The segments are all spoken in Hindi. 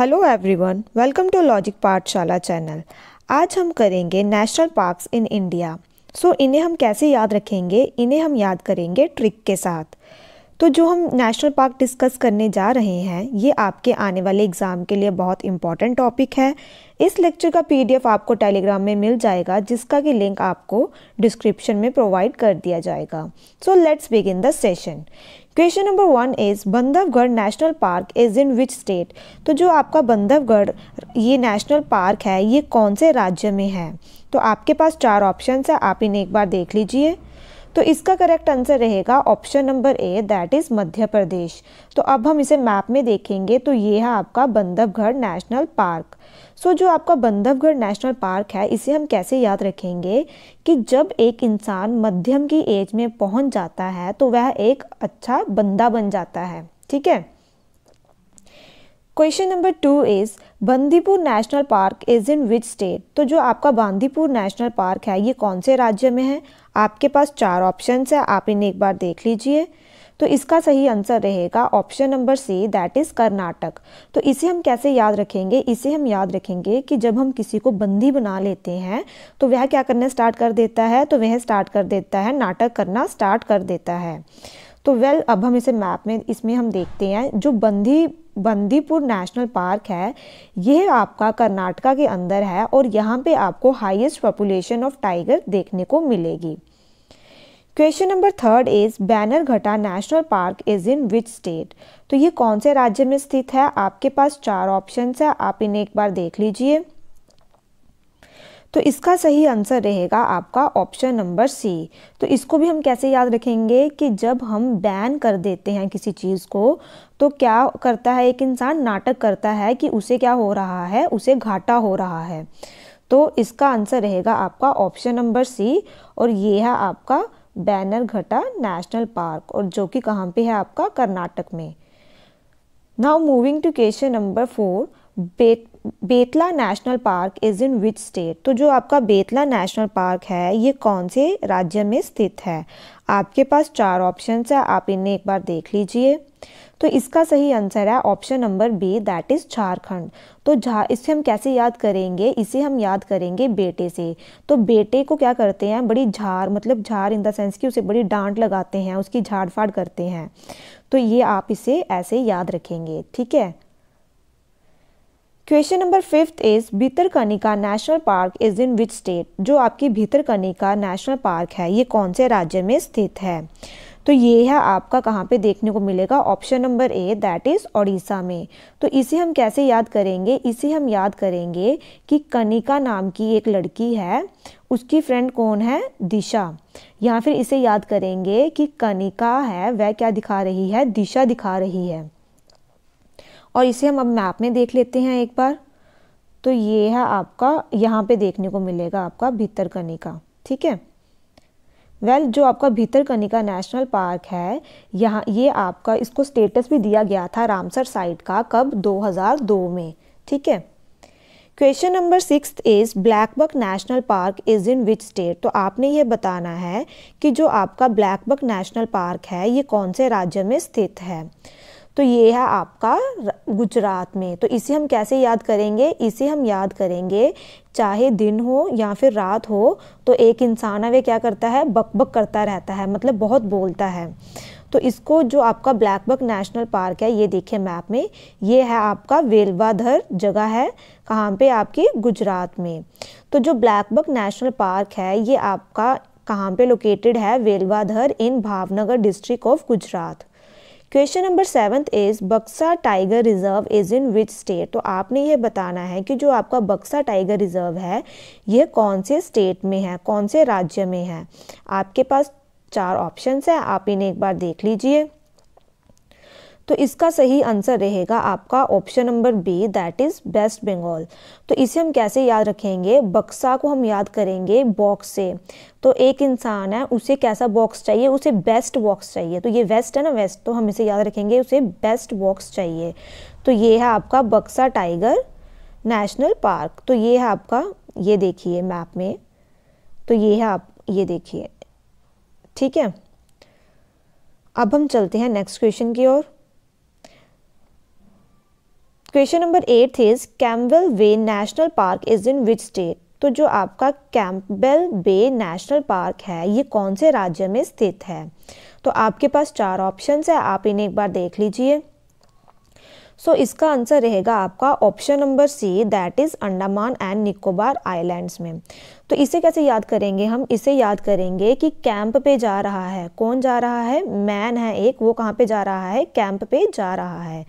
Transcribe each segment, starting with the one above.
hello everyone welcome to logic Pathshala channel आज हम करेंगे national parks in India so इन्हें हम कैसे याद रखेंगे इन्हें हम याद करेंगे ट्रिक के साथ तो जो हम नेशनल पार्क डिस्कस करने जा रहे हैं ये आपके आने वाले एग्ज़ाम के लिए बहुत इंपॉर्टेंट टॉपिक है इस लेक्चर का पीडीएफ आपको टेलीग्राम में मिल जाएगा जिसका कि लिंक आपको डिस्क्रिप्शन में प्रोवाइड कर दिया जाएगा so let's begin the session question number one is Bandhavgarh national park is in which state तो जो आपका बंधवगढ़ ये नेशनल पार्क है ये कौन से राज्य में है तो आपके पास चार ऑप्शन है आप इन्हें एक बार देख लीजिए तो इसका करेक्ट आंसर रहेगा option number A that is Madhya Pradesh तो अब हम इसे मैप में देखेंगे तो ये है आपका Bandhavgarh national park so so, जो आपका बंधवगढ़ नेशनल पार्क है इसे हम कैसे याद रखेंगे कि जब एक इंसान मध्यम की एज में पहुंच जाता है तो वह एक अच्छा बंदा बन जाता है ठीक है question number two is Bandipur national park is in which state तो जो आपका बांदीपुर नेशनल पार्क है ये कौन से राज्य में है आपके पास चार ऑप्शन है आप इन्हें एक बार देख लीजिए तो इसका सही आंसर रहेगा option number C that is Karnataka तो इसे हम कैसे याद रखेंगे इसे हम याद रखेंगे कि जब हम किसी को बंदी बना लेते हैं तो वह क्या करना स्टार्ट कर देता है तो वह स्टार्ट कर देता है नाटक करना स्टार्ट कर देता है तो वेल well, अब हम इसे मैप में इसमें हम देखते हैं जो बंदी बंदीपुर नेशनल पार्क है यह आपका कर्नाटका के अंदर है और यहाँ पे आपको हाईएस्ट पॉपुलेशन ऑफ टाइगर देखने को मिलेगी question number third is Bannerghatta national park is in which state तो ये कौन से राज्य में स्थित है आपके पास चार ऑप्शन है आप इन्हें एक बार देख लीजिए तो इसका सही आंसर रहेगा आपका ऑप्शन नंबर सी तो इसको भी हम कैसे याद रखेंगे कि जब हम बैन कर देते हैं किसी चीज़ को तो क्या करता है एक इंसान नाटक करता है कि उसे क्या हो रहा है उसे घाटा हो रहा है तो इसका आंसर रहेगा आपका ऑप्शन नंबर सी और ये है आपका बैनर घटा नेशनल पार्क और जो कि कहाँ पे है आपका कर्नाटक में now moving to question number four Betla national park is in which state तो जो आपका बेतला नेशनल पार्क है ये कौन से राज्य में स्थित है आपके पास चार ऑप्शन है आप इन्हें एक बार देख लीजिए तो इसका सही आंसर है option number B that is Jharkhand तो झा इसे हम कैसे याद करेंगे इसे हम याद करेंगे बेटे से तो बेटे को क्या करते हैं बड़ी झार मतलब झार इन द सेंस कि उसे बड़ी डांट लगाते हैं उसकी झाड़ फाड़ करते हैं तो ये आप इसे ऐसे याद रखेंगे ठीक है question number fifth is Bhitarkanika national park is in which state जो आपकी भितरकनिका नेशनल पार्क है ये कौन से राज्य में स्थित है तो ये है आपका कहाँ पे देखने को मिलेगा option number A that is Odisha में तो इसे हम कैसे याद करेंगे इसे हम याद करेंगे कि कनिका नाम की एक लड़की है उसकी फ्रेंड कौन है दिशा या फिर इसे याद करेंगे कि कनिका है वह क्या दिखा रही है दिशा दिखा रही है और इसे हम अब मैप में देख लेते हैं एक बार तो ये है आपका यहाँ पे देखने को मिलेगा आपका भीतर कनिका ठीक है वेल well, जो आपका कनिका नेशनल पार्क है यहाँ ये आपका इसको स्टेटस भी दिया गया था रामसर साइट का कब 2002 में ठीक है question number six is blackbuck national park is in which state तो आपने ये बताना है कि जो आपका ब्लैकबक नेशनल पार्क है ये कौन से राज्य में स्थित है तो ये है आपका गुजरात में तो इसे हम कैसे याद करेंगे इसे हम याद करेंगे चाहे दिन हो या फिर रात हो तो एक इंसान है वे क्या करता है बकबक बक करता रहता है मतलब बहुत बोलता है तो इसको जो आपका ब्लैक नेशनल पार्क है ये देखिए मैप में ये है आपका वेलवाधर जगह है कहाँ पे आपकी गुजरात में तो जो ब्लैक नेशनल पार्क है ये आपका कहाँ पे लोकेटेड है Velavadar in Bhavnagar district of Gujarat question number seventh is Buxa tiger reserve is in which state तो आपने ये बताना है कि जो आपका बक्सा टाइगर रिजर्व है यह कौन से स्टेट में है कौन से राज्य में है आपके पास चार ऑप्शंस हैं आप इन्हें एक बार देख लीजिए तो इसका सही आंसर रहेगा आपका option number B that is West Bengal तो इसे हम कैसे याद रखेंगे बक्सा को हम याद करेंगे बॉक्स से तो एक इंसान है उसे कैसा बॉक्स चाहिए उसे बेस्ट बॉक्स चाहिए तो ये वेस्ट है ना वेस्ट तो हम इसे याद रखेंगे उसे बेस्ट बॉक्स चाहिए तो ये है आपका बक्सा टाइगर नेशनल पार्क तो ये है आपका ये देखिए मैप में तो ये है आप ये देखिए ठीक है अब हम चलते हैं नेक्स्ट क्वेश्चन की ओर question number eight is Campbell Bay national park is in which state तो जो आपका कैम्बल बे नेशनल पार्क है ये कौन से राज्य में स्थित है तो आपके पास चार ऑप्शन है आप इन्हें एक बार देख लीजिए सो so, इसका आंसर रहेगा आपका option number C that is Andaman and Nicobar islands में तो इसे कैसे याद करेंगे हम इसे याद करेंगे कि कैंप पे जा रहा है कौन जा रहा है मैन है एक वो कहाँ पे जा रहा है कैंप पे जा रहा है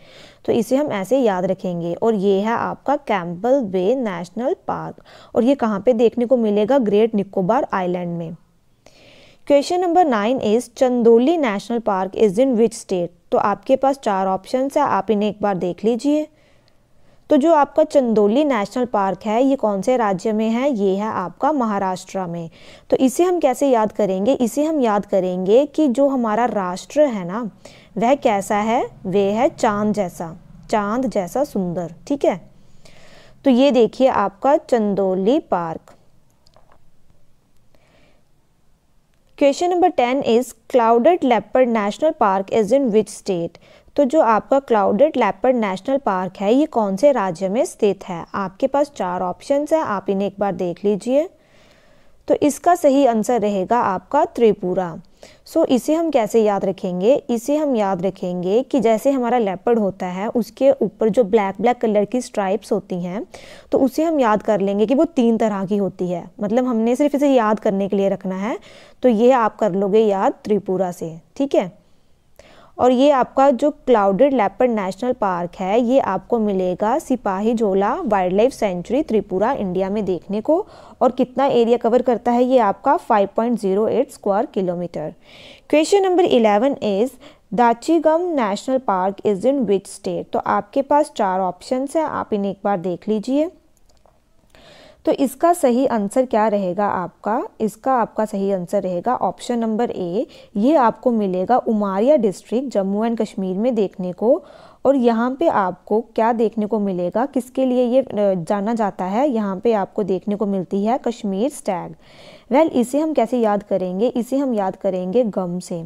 तो इसे हम ऐसे याद रखेंगे और ये है आपका कैम्पल बे नेशनल पार्क और ये कहाँ पे देखने को मिलेगा ग्रेट निकोबार आइलैंड में question number nine is Chandoli national park is in which state तो आपके पास चार ऑप्शन है आप इन्हें एक बार देख लीजिए तो जो आपका चंदोली नेशनल पार्क है ये कौन से राज्य में है ये है आपका महाराष्ट्र में तो इसे हम कैसे याद करेंगे इसे हम याद करेंगे कि जो हमारा राष्ट्र है ना वह कैसा है वह है चांद जैसा चांद जैसा सुंदर ठीक है तो ये देखिए आपका Chandoli park question number ten is clouded leopard national park is in which state तो जो आपका क्लाउडेड लेपर्ड नेशनल पार्क है ये कौन से राज्य में स्थित है आपके पास चार ऑप्शन है आप इन्हें एक बार देख लीजिए तो इसका सही आंसर रहेगा आपका त्रिपुरा सो so, इसे हम कैसे याद रखेंगे इसे हम याद रखेंगे कि जैसे हमारा लेपर्ड होता है उसके ऊपर जो ब्लैक ब्लैक कलर की स्ट्राइप्स होती हैं तो उसे हम याद कर लेंगे कि वो तीन तरह की होती है मतलब हमने सिर्फ इसे याद करने के लिए रखना है तो ये आप कर लोगे याद त्रिपुरा से ठीक है और ये आपका जो क्लाउडेड लेपर्ड नेशनल पार्क है ये आपको मिलेगा Sepahijala wildlife sanctuary Tripura India में देखने को और कितना एरिया कवर करता है ये आपका 5.08 square kilometre question number 11 is Dachigam national park is in which state तो आपके पास चार ऑप्शन हैं आप इन्हें एक बार देख लीजिए तो इसका सही आंसर क्या रहेगा आपका इसका आपका सही आंसर रहेगा ऑप्शन नंबर ए ये आपको मिलेगा उमारिया डिस्ट्रिक्ट जम्मू एंड कश्मीर में देखने को और यहाँ पे आपको क्या देखने को मिलेगा किसके लिए ये जाना जाता है यहाँ पे आपको देखने को मिलती है कश्मीर स्टैग वेल well, इसे हम कैसे याद करेंगे इसे हम याद करेंगे गम से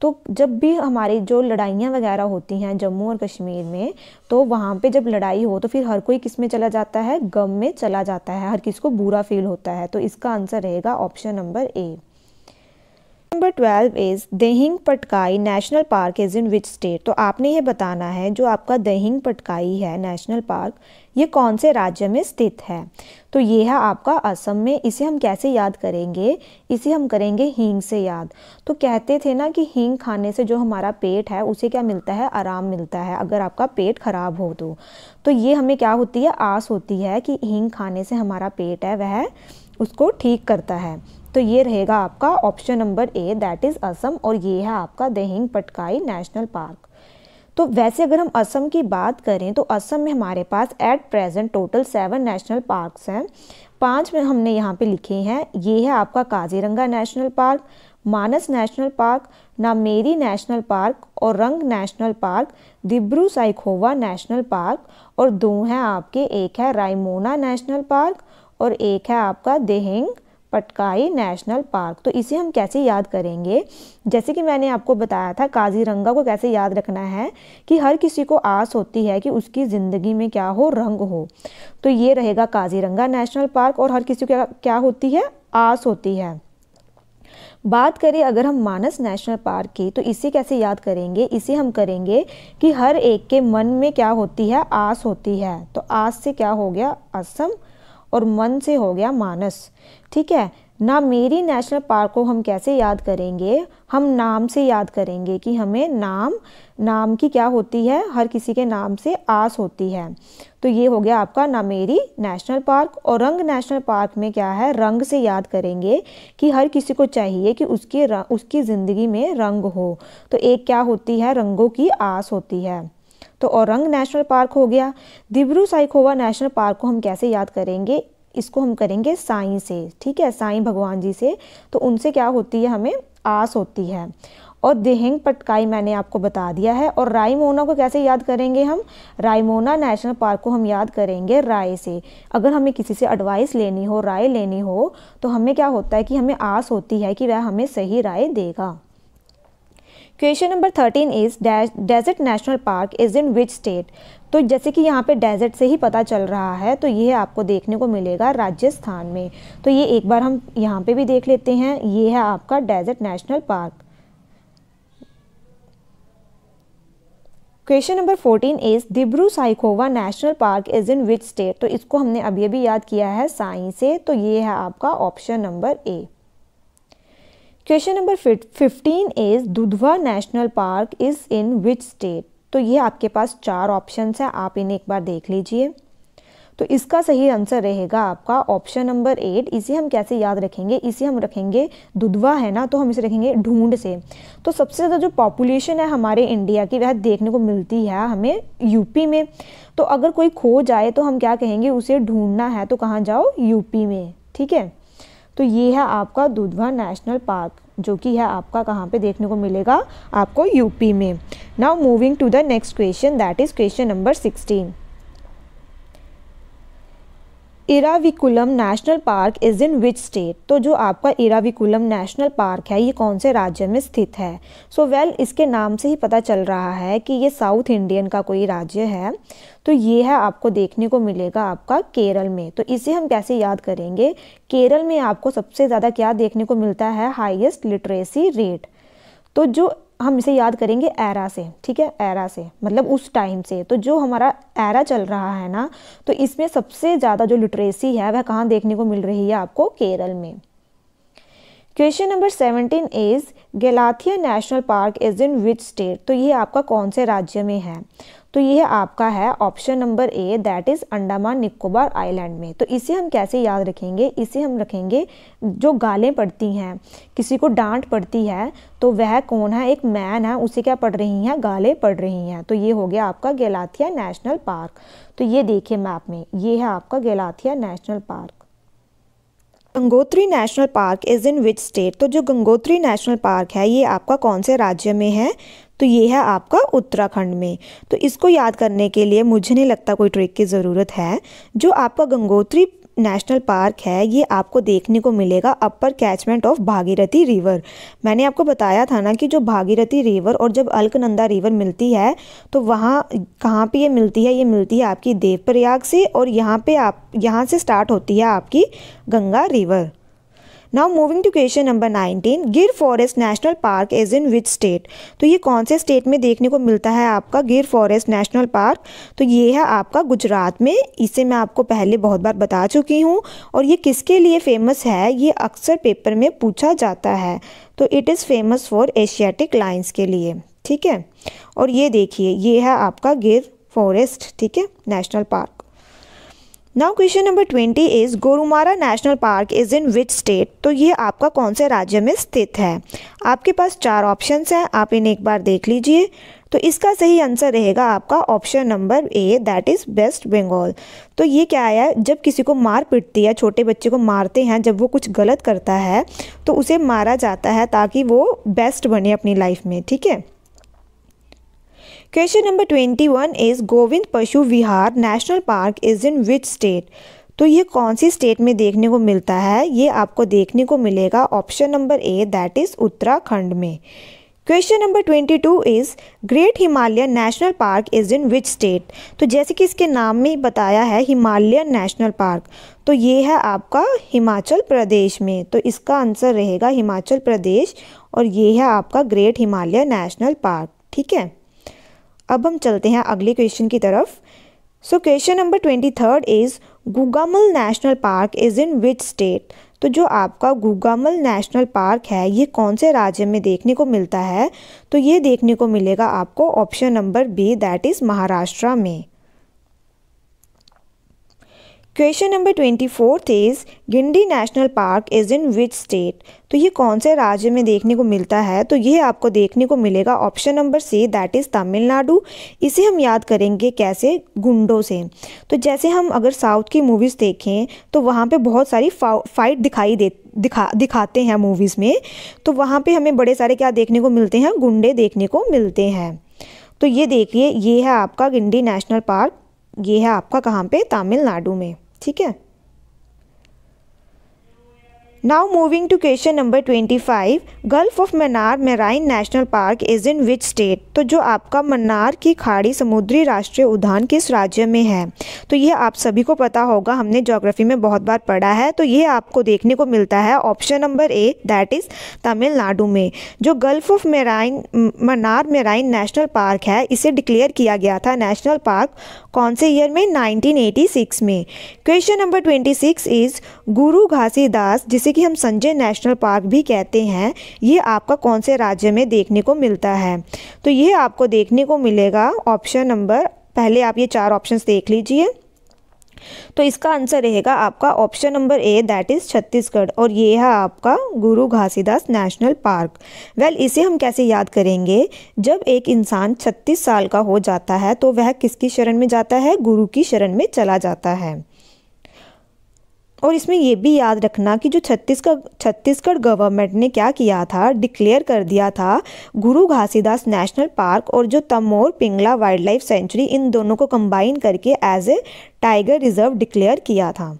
तो जब भी हमारी जो लड़ाइयाँ वगैरह होती हैं जम्मू और कश्मीर में तो वहाँ पे जब लड़ाई हो तो फिर हर कोई किस में चला जाता है गम में चला जाता है हर किस को बुरा फील होता है तो इसका आंसर रहेगा option number A number twelve is Dehing Patkai national park is in which state तो आपने ये बताना है जो आपका दहिंग पटकाई है नेशनल पार्क ये कौन से राज्य में स्थित है तो ये है आपका असम में इसे हम कैसे याद करेंगे इसे हम करेंगे हींग से याद तो कहते थे ना कि हींग खाने से जो हमारा पेट है उसे क्या मिलता है आराम मिलता है अगर आपका पेट खराब हो तो तो ये हमें क्या होती है आस होती है कि हींग खाने से हमारा पेट है वह उसको ठीक करता है तो ये रहेगा आपका option number A that is Assam और ये है आपका दहिंग पटकाई नेशनल पार्क तो वैसे अगर हम असम की बात करें तो असम में हमारे पास at present total seven national parks हैं पांच में हमने यहाँ पे लिखे हैं ये है आपका Kaziranga national park Manas national park Nameri national park और Orang national park Dibru Saikhowa national park और दो हैं आपके एक है रायमोना नेशनल पार्क और एक है आपका देहेंग पटकाई नेशनल पार्क तो इसे हम कैसे याद करेंगे जैसे कि मैंने आपको बताया था काजीरंगा को कैसे याद रखना है कि हर किसी को आस होती है कि उसकी ज़िंदगी में क्या हो रंग हो तो ये रहेगा काजीरंगा नेशनल पार्क और हर किसी को क्या होती है आस होती है बात करें अगर हम मानस नेशनल पार्क की तो इसे कैसे याद करेंगे इसे हम करेंगे कि हर एक के मन में क्या होती है आस होती है तो आस से क्या हो गया असम और मन से हो गया मानस ठीक है ना मेरी नेशनल पार्क को हम कैसे याद करेंगे हम नाम से याद करेंगे कि हमें नाम नाम की क्या होती है हर किसी के नाम से आस होती है तो ये हो गया आपका नामेरी नेशनल पार्क और रंग नेशनल पार्क में क्या है रंग से याद करेंगे कि हर किसी को चाहिए कि उसकी उसकी ज़िंदगी में रंग हो तो एक क्या होती है रंगों की आस होती है तो औरंग नेशनल पार्क हो गया दिब्रू साइकोवा नेशनल पार्क को हम कैसे याद करेंगे इसको हम करेंगे साई से ठीक है साई भगवान जी से तो उनसे क्या होती है हमें आस होती है और देहेंग पटकाई मैंने आपको बता दिया है और रायमोना को कैसे याद करेंगे हम रायमोना नेशनल पार्क को हम याद करेंगे राय से अगर हमें किसी से एडवाइस लेनी हो राय लेनी हो तो हमें क्या होता है कि हमें आस होती है कि वह हमें सही राय देगा question number thirteen is desert national park is in which state तो जैसे कि यहाँ पे डेजर्ट से ही पता चल रहा है तो यह आपको देखने को मिलेगा राजस्थान में तो ये एक बार हम यहाँ पे भी देख लेते हैं ये है आपका desert national park question number fourteen is Dibru Saikhowa national park is in which state तो इसको हमने अभी अभी याद किया है साई से तो ये है आपका option number A question number fifteen is Dudhwa national park is in which state तो ये आपके पास चार ऑप्शन है आप इन्हें एक बार देख लीजिए तो इसका सही आंसर रहेगा आपका ऑप्शन नंबर एट इसे हम कैसे याद रखेंगे इसे हम रखेंगे दुधवा है ना तो हम इसे रखेंगे ढूंढ से तो सबसे ज़्यादा जो पॉपुलेशन है हमारे इंडिया की वह देखने को मिलती है हमें यूपी में तो अगर कोई खो जाए तो हम क्या कहेंगे उसे ढूंढना है तो कहाँ जाओ यूपी में ठीक है तो ये है आपका दुधवा नेशनल पार्क जो कि है आपका कहाँ पे देखने को मिलेगा आपको यूपी में now moving to the next question that is question number sixteen Eravikulam national park is in which state तो जो आपका इराविकुलम नेशनल पार्क है ये कौन से राज्य में स्थित है सो so, वेल well, इसके नाम से ही पता चल रहा है कि ये साउथ इंडियन का कोई राज्य है तो ये है आपको देखने को मिलेगा आपका केरल में तो इसे हम कैसे याद करेंगे केरल में आपको सबसे ज़्यादा क्या देखने को मिलता है हाइएस्ट लिटरेसी रेट तो जो हम इसे याद करेंगे एरा से ठीक है एरा से मतलब उस टाइम से तो जो हमारा एरा चल रहा है ना तो इसमें सबसे ज़्यादा जो लिटरेसी है वह कहाँ देखने को मिल रही है आपको केरल में question number seventeen is Galathea national park is in which state तो ये आपका कौन से राज्य में है तो ये आपका है option number A that is Andaman Nicobar island में तो इसे हम कैसे याद रखेंगे इसे हम रखेंगे जो गालें पड़ती हैं किसी को डांट पड़ती है तो वह कौन है एक मैन है उसे क्या पड़ रही हैं गालें पड़ रही हैं तो ये हो गया आपका गैलाथिया नेशनल पार्क तो ये देखिए मैप में ये है आपका Galathea national park Gangotri national park is in which state तो जो गंगोत्री नेशनल पार्क है ये आपका कौन से राज्य में है तो ये है आपका उत्तराखंड में तो इसको याद करने के लिए मुझे नहीं लगता कोई ट्रिक की ज़रूरत है जो आपका गंगोत्री नेशनल पार्क है ये आपको देखने को मिलेगा upper catchment of Bhagirathi river मैंने आपको बताया था ना कि जो भागीरथी रिवर और जब अलकनंदा रिवर मिलती है तो वहाँ कहाँ पे ये मिलती है ये मिलती है आपकी देवप्रयाग से और यहाँ पे आप यहाँ से स्टार्ट होती है आपकी Ganga river now moving to question number 19 Gir forest national park is in which state तो ये कौन से स्टेट में देखने को मिलता है आपका गिर फॉरेस्ट नेशनल पार्क तो ये है आपका गुजरात में इसे मैं आपको पहले बहुत बार बता चुकी हूँ और ये किसके लिए फेमस है ये अक्सर पेपर में पूछा जाता है तो it is famous for Asiatic lions के लिए ठीक है और ये देखिए ये है आपका गिर फॉरेस्ट ठीक है national park now question number twenty is Gorumara national park is in which state तो ये आपका कौन से राज्य में स्थित है आपके पास चार ऑप्शंस हैं आप इन्हें एक बार देख लीजिए तो इसका सही आंसर रहेगा आपका option number A that is West Bengal तो ये क्या आया जब किसी को मार पीटती है छोटे बच्चे को मारते हैं जब वो कुछ गलत करता है तो उसे मारा जाता है ताकि वो बेस्ट बने अपनी लाइफ में ठीक है question number twenty one is Govind Pashu Vihar national park is in which state तो ये कौन सी स्टेट में देखने को मिलता है ये आपको देखने को मिलेगा option number A that is Uttarakhand में question number twenty two is great Himalayan national park is in which state तो जैसे कि इसके नाम में बताया है हिमालयन नेशनल पार्क तो ये है आपका हिमाचल प्रदेश में तो इसका आंसर रहेगा हिमाचल प्रदेश और ये है आपका ग्रेट हिमालय नेशनल पार्क ठीक है अब हम चलते हैं अगले क्वेश्चन की तरफ so question number twenty third is Gugamal national park is in which state तो जो आपका गुगामल नेशनल पार्क है ये कौन से राज्य में देखने को मिलता है तो ये देखने को मिलेगा आपको option number B that is Maharashtra में question number twenty fourth is Guindy national park is in which state तो ये कौन से राज्य में देखने को मिलता है तो ये आपको देखने को मिलेगा option number C that is Tamil Nadu इसे हम याद करेंगे कैसे गुंडों से तो जैसे हम अगर साउथ की मूवीज़ देखें तो वहाँ पे बहुत सारी फाइट दिखाई दे दिखा दिखाते हैं मूवीज़ में तो वहाँ पे हमें बड़े सारे क्या देखने को मिलते हैं गुंडे देखने को मिलते हैं तो ये देखिए ये है आपका गिंडी नेशनल पार्क ये है आपका कहाँ पे तमिलनाडु में ठीक है Now moving to question number 25 gulf of Mannar marine national park is in which state तो जो आपका मन्नार की खाड़ी समुद्री राष्ट्रीय उद्यान किस राज्य में है तो यह आप सभी को पता होगा हमने जोग्राफी में बहुत बार पढ़ा है तो यह आपको देखने को मिलता है option number A that is Tamil Nadu में जो gulf of marine Mannar marine national park है इसे डिक्लेयर किया गया था नेशनल पार्क कौन से ईयर में 1986 में क्वेश्चन नंबर 26 इज़ गुरु घासीदास जिसे कि हम संजय नेशनल पार्क भी कहते हैं ये आपका कौन से राज्य में देखने को मिलता है तो ये आपको देखने को मिलेगा ऑप्शन नंबर पहले आप ये चार ऑप्शन देख लीजिए तो इसका आंसर रहेगा आपका option number A that is Chhattisgarh और ये है आपका गुरु घासीदास नेशनल पार्क वेल इसे हम कैसे याद करेंगे जब एक इंसान छत्तीस साल का हो जाता है तो वह किसकी शरण में जाता है गुरु की शरण में चला जाता है और इसमें यह भी याद रखना कि जो छत्तीसगढ़ छत्तीसगढ़ गवर्नमेंट ने क्या किया था डिक्लेयर कर दिया था गुरु घासीदास नेशनल पार्क और जो Tamor Pingla wildlife sanctuary इन दोनों को कंबाइन करके as a tiger reserve declare किया था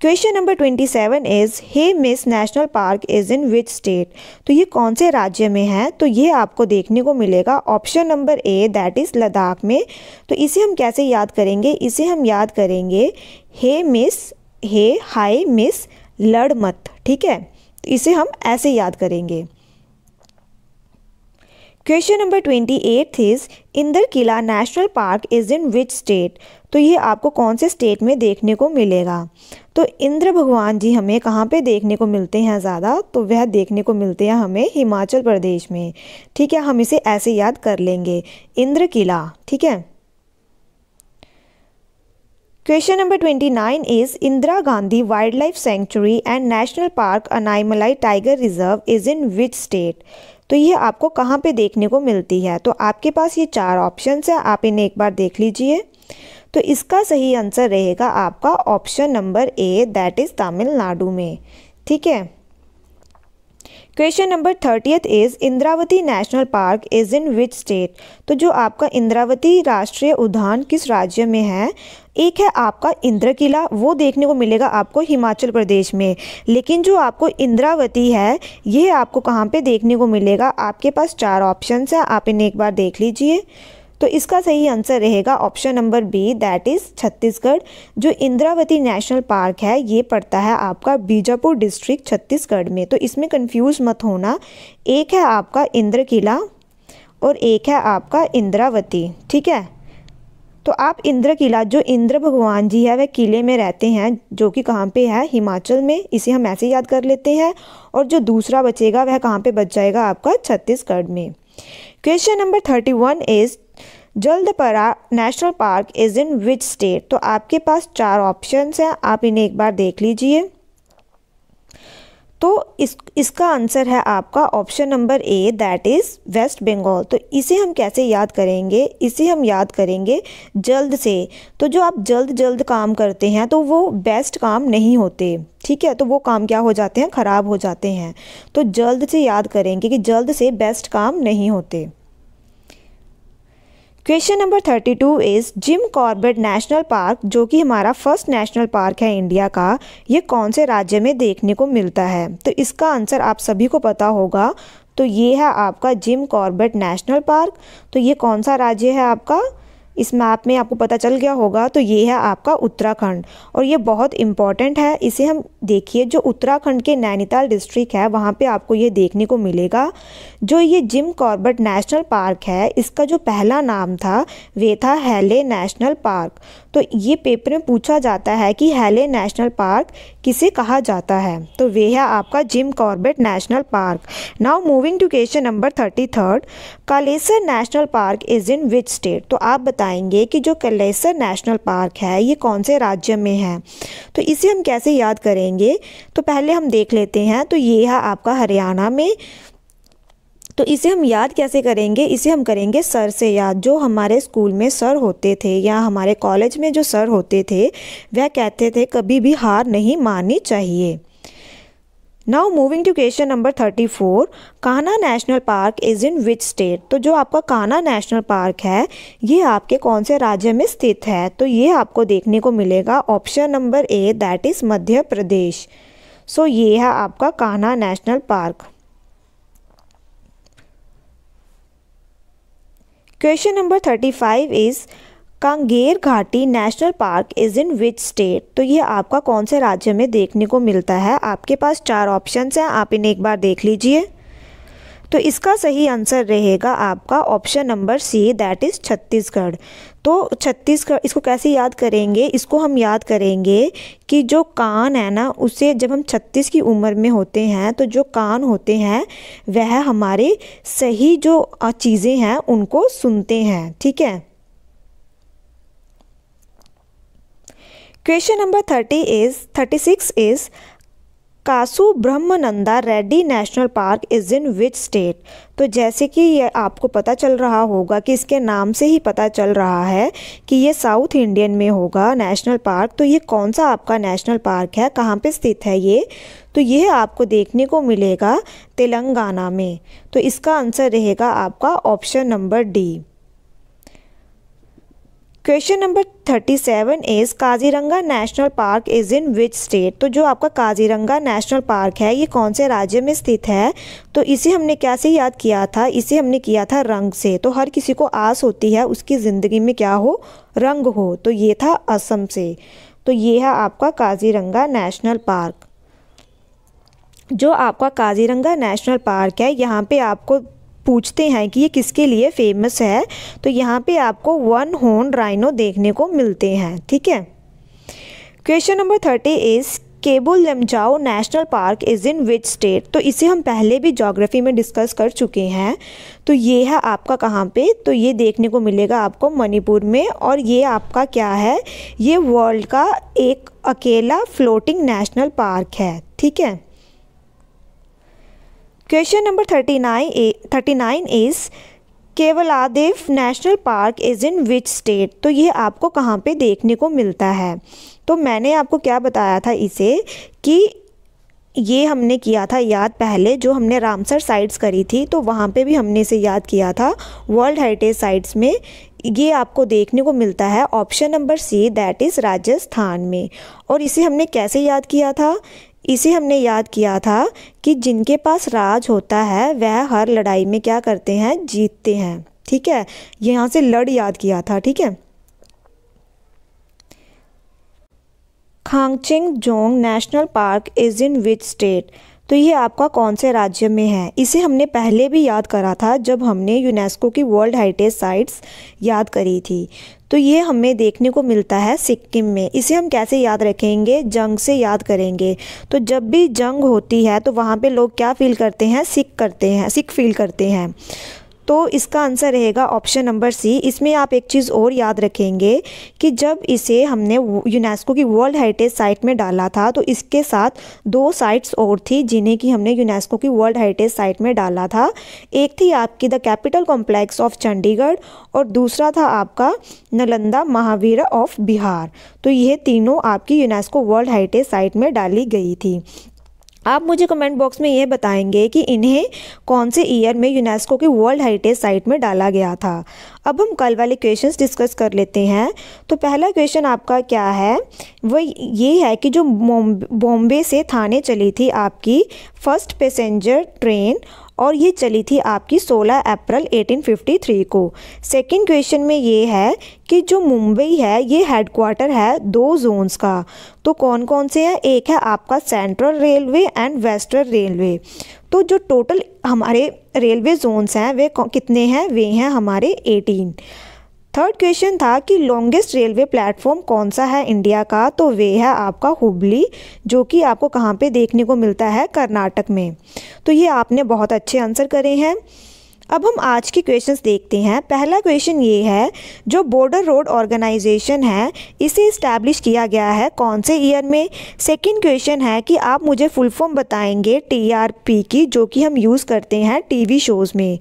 question number twenty seven is Hemis national park is in which state तो ये कौन से राज्य में है तो ये आपको देखने को मिलेगा option number A that is Ladakh में तो इसे हम कैसे याद करेंगे इसे हम याद करेंगे हे मिस हे हाय मिस लड़ मत ठीक है तो इसे हम ऐसे याद करेंगे question number twenty eight is Inder Kila national park is in which state तो ये आपको कौन से स्टेट में देखने को मिलेगा तो इंद्र भगवान जी हमें कहाँ पे देखने को मिलते हैं ज़्यादा तो वह देखने को मिलते हैं हमें हिमाचल प्रदेश में ठीक है हम इसे ऐसे याद कर लेंगे इंद्र किला ठीक है question number twenty nine is Indira Gandhi wildlife sanctuary and national park Anamalai tiger reserve is in which state तो ये आपको कहाँ पे देखने को मिलती है तो आपके पास ये चार ऑप्शन है आप इन्हें एक बार देख लीजिए तो इसका सही आंसर रहेगा आपका option number A that is Tamil Nadu में ठीक है question number thirtieth is Indravati national park is in which state तो जो आपका इंद्रावती राष्ट्रीय उद्यान किस राज्य में है एक है आपका इंद्र किला वो देखने को मिलेगा आपको हिमाचल प्रदेश में लेकिन जो आपको इंद्रावती है यह आपको कहाँ पे देखने को मिलेगा आपके पास चार ऑप्शंस हैं आप इन्हें एक बार देख लीजिए तो इसका सही आंसर रहेगा option number B that is Chhattisgarh जो इंद्रावती नेशनल पार्क है ये पड़ता है आपका बीजापुर डिस्ट्रिक्ट छत्तीसगढ़ में तो इसमें कंफ्यूज मत होना एक है आपका इंद्र किला और एक है आपका इंद्रावती ठीक है तो आप इंद्र किला जो इंद्र भगवान जी है वह किले में रहते हैं जो कि कहाँ पे है हिमाचल में इसे हम ऐसे याद कर लेते हैं और जो दूसरा बचेगा वह कहाँ पे बच जाएगा आपका छत्तीसगढ़ में question number thirty one is Jaldapara national park is in which state तो आपके पास चार ऑप्शंस हैं आप इन्हें एक बार देख लीजिए तो इस इसका आंसर है आपका option number A that is West Bengal तो इसे हम कैसे याद करेंगे इसे हम याद करेंगे जल्द से तो जो आप जल्द जल्द काम करते हैं तो वो बेस्ट काम नहीं होते ठीक है तो वो काम क्या हो जाते हैं ख़राब हो जाते हैं तो जल्द से याद करेंगे कि जल्द से बेस्ट काम नहीं होते question number thirty two is Jim Corbett national park जो कि हमारा फर्स्ट नेशनल पार्क है इंडिया का ये कौन से राज्य में देखने को मिलता है तो इसका आंसर आप सभी को पता होगा तो ये है आपका जिम कॉर्बेट नेशनल पार्क तो ये कौन सा राज्य है आपका इस मैप में आपको पता चल गया होगा तो ये है आपका उत्तराखंड और ये बहुत इम्पॉर्टेंट है इसे हम देखिए जो उत्तराखंड के नैनीताल डिस्ट्रिक्ट है वहाँ पे आपको ये देखने को मिलेगा जो ये जिम कॉर्बेट नेशनल पार्क है इसका जो पहला नाम था वे था हेले नेशनल पार्क तो ये पेपर में पूछा जाता है कि हेले नेशनल पार्क किसे कहा जाता है तो वे है आपका Jim Corbett national park now moving to question number thirty third Kalesar national park is in which state तो आप बता बताएंगे कि जो कलेसर नेशनल पार्क है ये कौन से राज्य में है तो इसे हम कैसे याद करेंगे तो पहले हम देख लेते हैं तो ये है आपका हरियाणा में तो इसे हम याद कैसे करेंगे इसे हम करेंगे सर से याद जो हमारे स्कूल में सर होते थे या हमारे कॉलेज में जो सर होते थे वह कहते थे कभी भी हार नहीं माननी चाहिए now moving to question number thirty four Kanha national park is in which state तो जो आपका कान्हा नेशनल पार्क है ये आपके कौन से राज्य में स्थित है तो ये आपको देखने को मिलेगा option number A that is Madhya Pradesh so so, ये है आपका Kanha national park question number thirty five is Kanger Ghati national park is in which state तो ये आपका कौन से राज्य में देखने को मिलता है आपके पास चार ऑप्शंस हैं आप इन्हें एक बार देख लीजिए तो इसका सही आंसर रहेगा आपका option number C that is Chhattisgarh तो छत्तीसगढ़ इसको कैसे याद करेंगे इसको हम याद करेंगे कि जो कान है ना उसे जब हम छत्तीस की उम्र में होते हैं तो जो कान होते हैं वह हमारे सही जो चीज़ें हैं उनको सुनते हैं ठीक है question number thirty is thirty six is Kasu Brahmananda Reddy national park is in which state तो जैसे कि ये आपको पता चल रहा होगा कि इसके नाम से ही पता चल रहा है कि ये साउथ इंडियन में होगा नेशनल पार्क तो ये कौन सा आपका नेशनल पार्क है कहाँ पे स्थित है ये तो यह आपको देखने को मिलेगा तेलंगाना में तो इसका आंसर रहेगा आपका option number D question number thirty seven is Kaziranga national park is in which state तो जो आपका काजीरंगा नेशनल पार्क है ये कौन से राज्य में स्थित है तो इसे हमने क्या से याद किया था इसे हमने किया था रंग से तो हर किसी को आस होती है उसकी ज़िंदगी में क्या हो रंग हो तो ये था असम से तो ये है आपका काजीरंगा नेशनल पार्क जो आपका काजीरंगा नेशनल पार्क है यहाँ पे आपको पूछते हैं कि ये किसके लिए फेमस है तो यहाँ पे आपको वन होन राइनो देखने को मिलते हैं ठीक है question number thirty is Keibul Lamjao national park is in which state तो इसे हम पहले भी जोग्राफी में डिस्कस कर चुके हैं तो ये है आपका कहाँ पे तो ये देखने को मिलेगा आपको मणिपुर में और ये आपका क्या है ये वर्ल्ड का एक अकेला फ्लोटिंग नेशनल पार्क है ठीक है question number Question number thirty nine is Keoladeo national park is in which state तो ये आपको कहाँ पे देखने को मिलता है तो मैंने आपको क्या बताया था इसे कि ये हमने किया था याद पहले जो हमने रामसर साइट्स करी थी तो वहाँ पे भी हमने इसे याद किया था वर्ल्ड हेरिटेज साइट्स में ये आपको देखने को मिलता है option number C that is Rajasthan में और इसे हमने कैसे याद किया था इसे हमने याद किया था कि जिनके पास राज होता है वह हर लड़ाई में क्या करते हैं जीतते हैं ठीक है यहाँ से लड़ याद किया था ठीक है Khangchendzonga national park is in which state तो ये आपका कौन से राज्य में है इसे हमने पहले भी याद करा था जब हमने यूनेस्को की वर्ल्ड हेरिटेज साइट्स याद करी थी तो ये हमें देखने को मिलता है सिक्किम में इसे हम कैसे याद रखेंगे जंग से याद करेंगे तो जब भी जंग होती है तो वहाँ पे लोग क्या फील करते हैं सिक करते हैं सिक फील करते हैं तो इसका आंसर रहेगा ऑप्शन नंबर सी इसमें आप एक चीज़ और याद रखेंगे कि जब इसे हमने यूनेस्को की वर्ल्ड हेरिटेज साइट में डाला था तो इसके साथ दो साइट्स और थी जिन्हें कि हमने यूनेस्को की वर्ल्ड हेरिटेज साइट में डाला था एक थी आपकी the capitol complex of Chandigarh और दूसरा था आपका नलंदा महावीर ऑफ बिहार तो ये तीनों आपकी यूनेस्को वर्ल्ड हेरिटेज साइट में डाली गई थी आप मुझे कमेंट बॉक्स में ये बताएंगे कि इन्हें कौन से ईयर में यूनेस्को के वर्ल्ड हेरिटेज साइट में डाला गया था अब हम कल वाले क्वेश्चन डिस्कस कर लेते हैं तो पहला क्वेश्चन आपका क्या है वो ये है कि जो बॉम्बे से थाने चली थी आपकी फ़र्स्ट पैसेंजर ट्रेन और ये चली थी आपकी 16 अप्रैल 1853 को सेकंड क्वेश्चन में ये है कि जो मुंबई है ये हेडक्वार्टर है दो जोन्स का तो कौन कौन से हैं एक है आपका central railway and western railway तो जो टोटल हमारे रेलवे जोन्स हैं वे कितने हैं वे हैं हमारे 18 थर्ड क्वेश्चन था कि लॉन्गेस्ट रेलवे प्लेटफॉर्म कौन सा है इंडिया का तो वे है आपका हुबली जो कि आपको कहाँ पे देखने को मिलता है कर्नाटक में तो ये आपने बहुत अच्छे आंसर करे हैं अब हम आज के क्वेश्चंस देखते हैं पहला क्वेश्चन ये है जो बॉर्डर रोड ऑर्गेनाइजेशन है इसे इस्टेब्लिश किया गया है कौन से ईयर में सेकंड क्वेश्चन है कि आप मुझे फुल फॉर्म बताएंगे टीआरपी की जो कि हम यूज़ करते हैं टीवी शोज़ में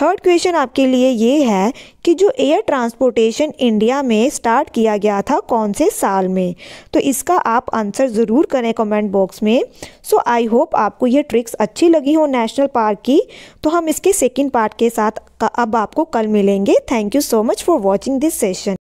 थर्ड क्वेश्चन आपके लिए ये है कि जो एयर ट्रांसपोर्टेशन इंडिया में स्टार्ट किया गया था कौन से साल में तो इसका आप आंसर ज़रूर करें कमेंट बॉक्स में सो आई होप आपको ये ट्रिक्स अच्छी लगी हो नेशनल पार्क की तो हम इसके सेकेंड पार्ट के साथ अब आपको कल मिलेंगे thank you so much for watching this session